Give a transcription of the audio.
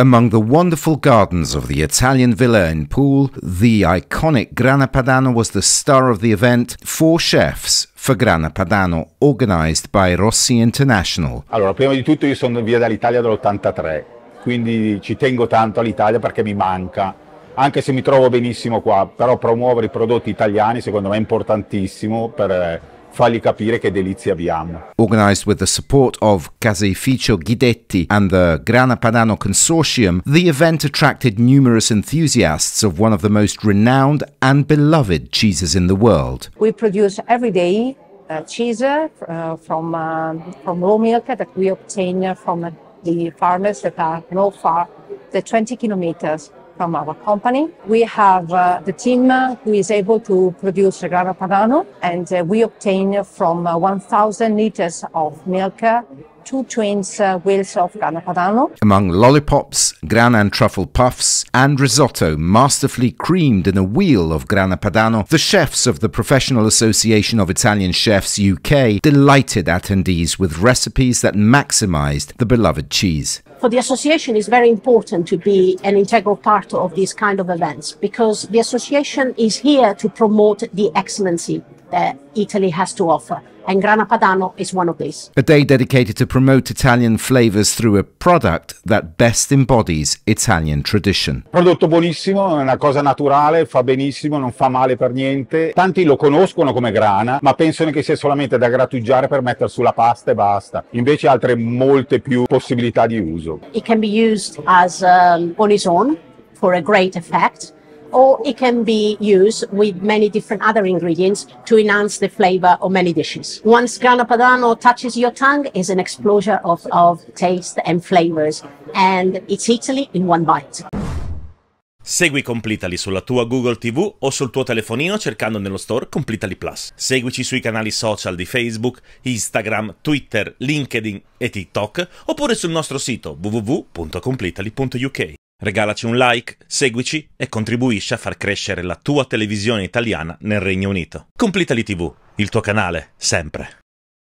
Among the wonderful gardens of the Italian villa in Poole, the iconic Grana Padano was the star of the event. Four chefs for Grana Padano, organized by Rossi International. Allora, prima di tutto io sono via dall'Italia dall'83, quindi ci tengo tanto all'Italia perché mi manca. Anche se mi trovo benissimo qua, però promuovere i prodotti italiani secondo me è importantissimo per fargli capire che delizie abbiamo. Organized with the support of Caseificio Ghidetti and the Grana Padano Consortium, the event attracted numerous enthusiasts of one of the most renowned and beloved cheeses in the world. We produce every day uh, cheese uh, from, uh, from raw milk that we obtain from the farmers that are no far, the 20 kilometers from our company. We have uh, the team uh, who is able to produce Grana Padano, and uh, we obtain from uh, 1,000 liters of milk two twins uh, wheels of grana padano. Among lollipops, grana and truffle puffs, and risotto masterfully creamed in a wheel of grana padano, the chefs of the Professional Association of Italian Chefs UK delighted attendees with recipes that maximised the beloved cheese for the association it's very important to be an integral part of these kind of events because the association is here to promote the excellency that Italy has to offer. and Grana Padano is one of these. A day dedicated to promote Italian flavors through a product that best embodies Italian tradition. Prodotto buonissimo, è una cosa naturale, fa benissimo, non fa male per niente. Tanti lo conoscono come grana, ma pensano che sia solamente da grattugiare per mettere sulla pasta e basta. Invece altre molte più possibilità di uso. It can be used as um, on its own for a great effect or it can be used with many different other ingredients to enhance the flavor of many dishes. Once grana padano touches your tongue is an explosion of, of taste and flavors and it's Italy in one bite. Segui Completely sulla tua Google TV o sul tuo telefonino cercando nello store Completely Plus. Seguici sui canali social di Facebook, Instagram, Twitter, LinkedIn e TikTok oppure sul nostro sito www.completely.uk. Regalaci un like, seguici e contribuisci a far crescere la tua televisione italiana nel Regno Unito. Complitali TV, il tuo canale, sempre.